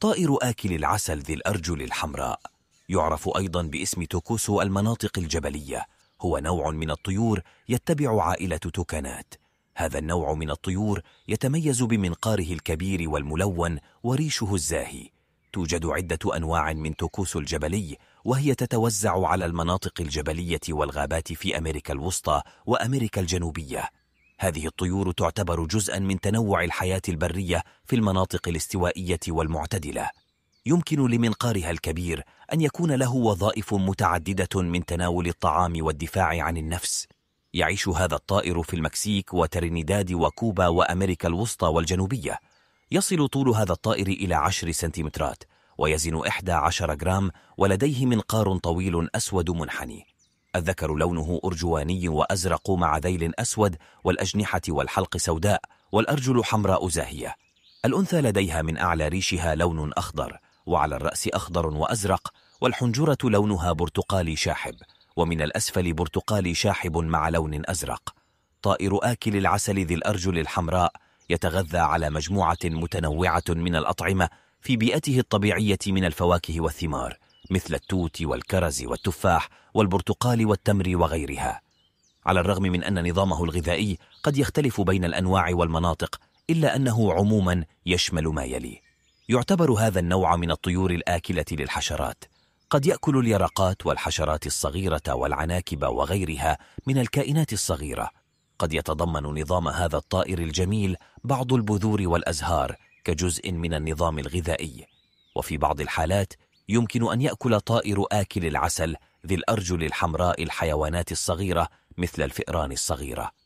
طائر آكل العسل ذي الأرجل الحمراء يعرف أيضا باسم توكوسو المناطق الجبلية هو نوع من الطيور يتبع عائلة توكانات هذا النوع من الطيور يتميز بمنقاره الكبير والملون وريشه الزاهي توجد عدة أنواع من توكوس الجبلي وهي تتوزع على المناطق الجبلية والغابات في أمريكا الوسطى وأمريكا الجنوبية هذه الطيور تعتبر جزءا من تنوع الحياة البرية في المناطق الاستوائية والمعتدلة يمكن لمنقارها الكبير أن يكون له وظائف متعددة من تناول الطعام والدفاع عن النفس يعيش هذا الطائر في المكسيك وترينيداد وكوبا وأمريكا الوسطى والجنوبية يصل طول هذا الطائر إلى عشر سنتيمترات ويزن إحدى عشر جرام ولديه منقار طويل أسود منحني الذكر لونه أرجواني وأزرق مع ذيل أسود والأجنحة والحلق سوداء والأرجل حمراء زاهية الأنثى لديها من أعلى ريشها لون أخضر وعلى الرأس أخضر وأزرق والحنجرة لونها برتقالي شاحب ومن الأسفل برتقالي شاحب مع لون أزرق طائر آكل العسل ذي الأرجل الحمراء يتغذى على مجموعة متنوعة من الأطعمة في بيئته الطبيعية من الفواكه والثمار مثل التوت والكرز والتفاح والبرتقال والتمر وغيرها على الرغم من أن نظامه الغذائي قد يختلف بين الأنواع والمناطق إلا أنه عموما يشمل ما يلي يعتبر هذا النوع من الطيور الآكلة للحشرات قد يأكل اليرقات والحشرات الصغيرة والعناكب وغيرها من الكائنات الصغيرة قد يتضمن نظام هذا الطائر الجميل بعض البذور والأزهار كجزء من النظام الغذائي وفي بعض الحالات يمكن أن يأكل طائر آكل العسل ذي الأرجل الحمراء الحيوانات الصغيرة مثل الفئران الصغيرة